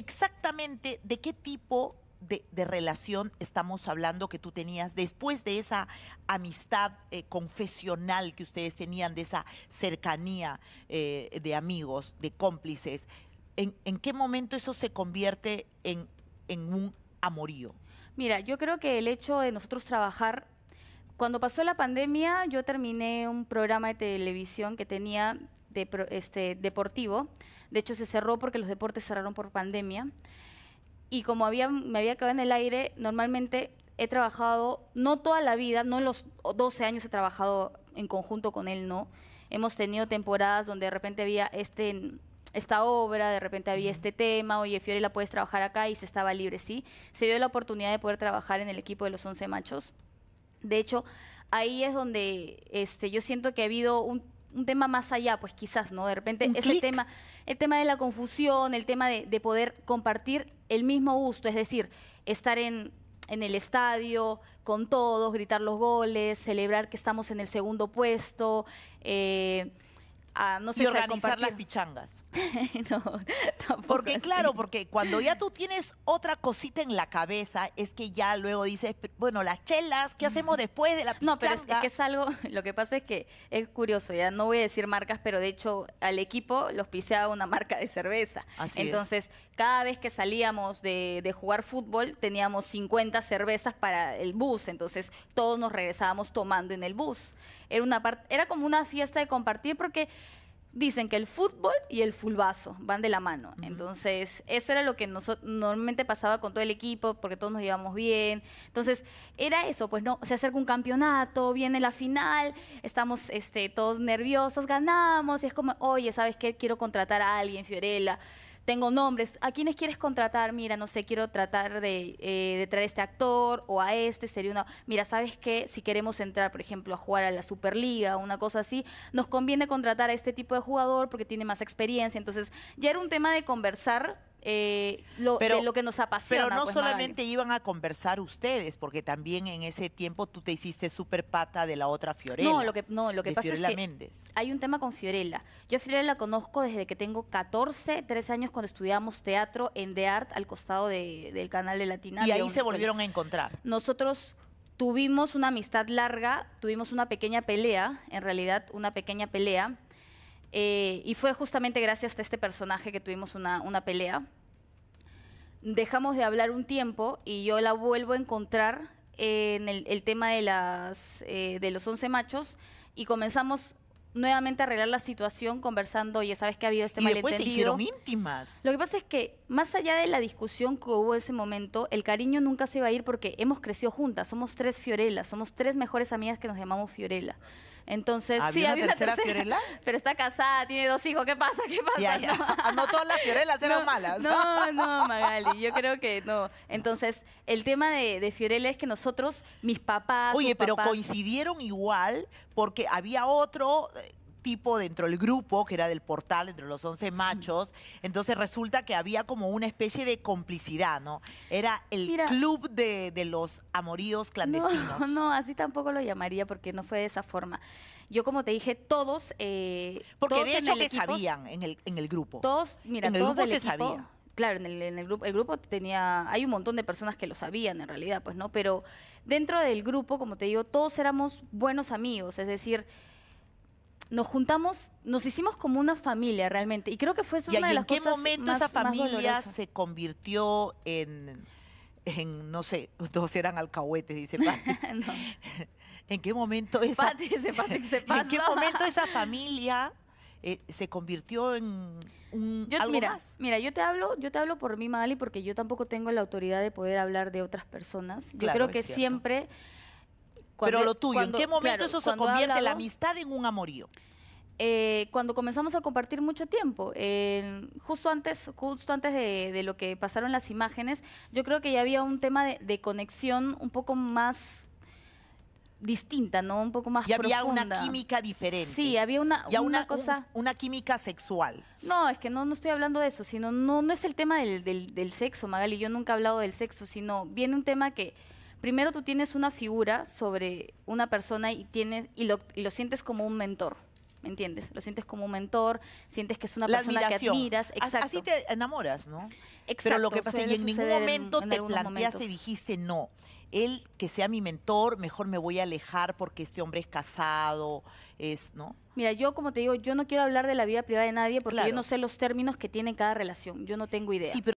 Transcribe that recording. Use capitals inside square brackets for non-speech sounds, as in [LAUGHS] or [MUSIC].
exactamente de qué tipo de, relación estamos hablando que tú tenías después de esa amistad eh, confesional que ustedes tenían, de esa cercanía eh, de amigos, de cómplices? ¿en, qué momento eso se convierte en, en un amorío? Mira, yo creo que el hecho de nosotros trabajar cuando pasó la pandemia, yo terminé un programa de televisión que tenía de, este, deportivo. De hecho, se cerró porque los deportes cerraron por pandemia. Y como había, me había quedado en el aire, normalmente he trabajado, no toda la vida, no los 12 años he trabajado en conjunto con él, no. Hemos tenido temporadas donde de repente había este, esta obra, de repente había este tema, oye, Fiore, la puedes trabajar acá y se estaba libre, sí. Se dio la oportunidad de poder trabajar en el equipo de los 11 machos. De hecho, ahí es donde este, yo siento que ha habido un un tema más allá, pues quizás, ¿no? De repente es ese tema, el tema de la confusión, el tema de, poder compartir el mismo gusto, es decir, estar en, en el estadio con todos, gritar los goles, celebrar que estamos en el segundo puesto. Eh, no y organizar las pichangas. [LAUGHS] no, tampoco. Porque claro, porque cuando ya tú tienes otra cosita en la cabeza, es que ya luego dices, bueno, las chelas, ¿qué hacemos después de la pichanga? No, pero es, que es algo, [LAUGHS] lo que pasa es que es curioso, ya no voy a decir marcas, pero de hecho al equipo los piseaba una marca de cerveza. Así Entonces, cada vez que salíamos de, jugar fútbol, teníamos 50 cervezas para el bus, entonces todos nos regresábamos tomando en el bus. Era, una era como una fiesta de compartir porque dicen que el fútbol y el fulbazo van de la mano. Entonces, eso era lo que normalmente pasaba con todo el equipo, porque todos nos llevamos bien. Entonces, era eso, pues no, se acerca un campeonato, viene la final, estamos este, todos nerviosos, ganamos, y es como, oye, ¿sabes qué? Quiero contratar a alguien, Fiorella tengo nombres, ¿a quiénes quieres contratar? Mira, no sé, quiero tratar de, eh, traer a este actor o a este, sería una... Mira, ¿sabes qué? Si queremos entrar, por ejemplo, a jugar a la Superliga o una cosa así, nos conviene contratar a este tipo de jugador porque tiene más experiencia. Entonces, ya era un tema de conversar eh, lo, pero, lo que nos apasiona. Pero no pues, solamente iban a conversar ustedes, porque también en ese tiempo tú te hiciste súper pata de la otra Fiorella. No, lo que, no, lo que pasa es que hay un tema con Fiorella. Yo a Fiorella la conozco desde que tengo 14, 13 años cuando estudiamos teatro en The Art al costado del canal de Latina. Y ahí se volvieron a encontrar. Nosotros tuvimos una amistad larga, tuvimos una pequeña pelea, en realidad una pequeña pelea eh, y fue justamente gracias a este personaje que tuvimos una, una pelea. Dejamos de hablar un tiempo y yo la vuelvo a encontrar en el, tema de, las, eh, de los 11 machos y comenzamos nuevamente arreglar la situación conversando, ya sabes que ha habido este y Después se hicieron íntimas. Lo que pasa es que más allá de la discusión que hubo ese momento, el cariño nunca se va a ir porque hemos crecido juntas, somos tres Fiorelas, somos tres mejores amigas que nos llamamos Fiorela Entonces, ¿Había sí, una había Fiorella. [LAUGHS] Pero está casada, tiene dos hijos, ¿qué pasa? ¿Qué pasa? Ya, ya. [LAUGHS] No. todas las Fiorelas eran malas. No, no, Magali, yo creo que no. Entonces, el tema de, Fiorela Fiorella es que nosotros, mis papás. Oye, pero coincidieron igual porque había otro tipo dentro del grupo, que era del portal, entre los 11 machos. Entonces resulta que había como una especie de complicidad, ¿no? Era el club de, de, los amoríos clandestinos. No, [LAUGHS] no, así tampoco lo llamaría porque no fue de esa forma. Yo, como te dije, todos. Eh, porque todos de hecho que sabían en el, en el grupo. Todos, mira, todos grupo Claro, en en el, grupo, el grupo tenía, hay un montón de personas que lo sabían en realidad, pues no, pero dentro del grupo, como te digo, todos éramos buenos amigos, es decir, nos juntamos, nos hicimos como una familia realmente. Y creo que fue eso una de las cosas en qué momento esa familia se convirtió en, no sé, todos eran alcahuetes, dice Patrick. ¿En qué momento esa, qué momento esa familia eh, se convirtió en un algo mira, más? Mira, yo te hablo, yo te hablo por mí, Mali, porque yo tampoco tengo la autoridad de poder hablar de otras personas. Yo creo que siempre pero lo tuyo, ¿en qué momento eso se convierte la amistad en un amorío? Eh, cuando comenzamos a compartir mucho tiempo, justo antes, justo antes de, lo que pasaron las imágenes, yo creo que ya había un tema de, conexión un poco más distinta, ¿no? Un poco más y había una química diferente. Sí, había una, una, cosa... una química sexual. No, es que no, no estoy hablando de eso, sino no, no es el tema del, del sexo, Magali. Yo nunca he hablado del sexo, sino viene un tema que primero tú tienes una figura sobre una persona y, tienes, y, lo, sientes como un mentor. ¿me entiendes? Lo sientes como un mentor, sientes que es una persona que admiras. Exacto. Así te enamoras, ¿no? Exacto. Pero lo que pasa es que en ningún momento te planteaste dijiste, no, él que sea mi mentor, mejor me voy a alejar porque este hombre es casado, es, ¿no? Mira, yo como te digo, yo no quiero hablar de la vida privada de nadie porque yo no sé los términos que tiene cada relación, yo no tengo idea.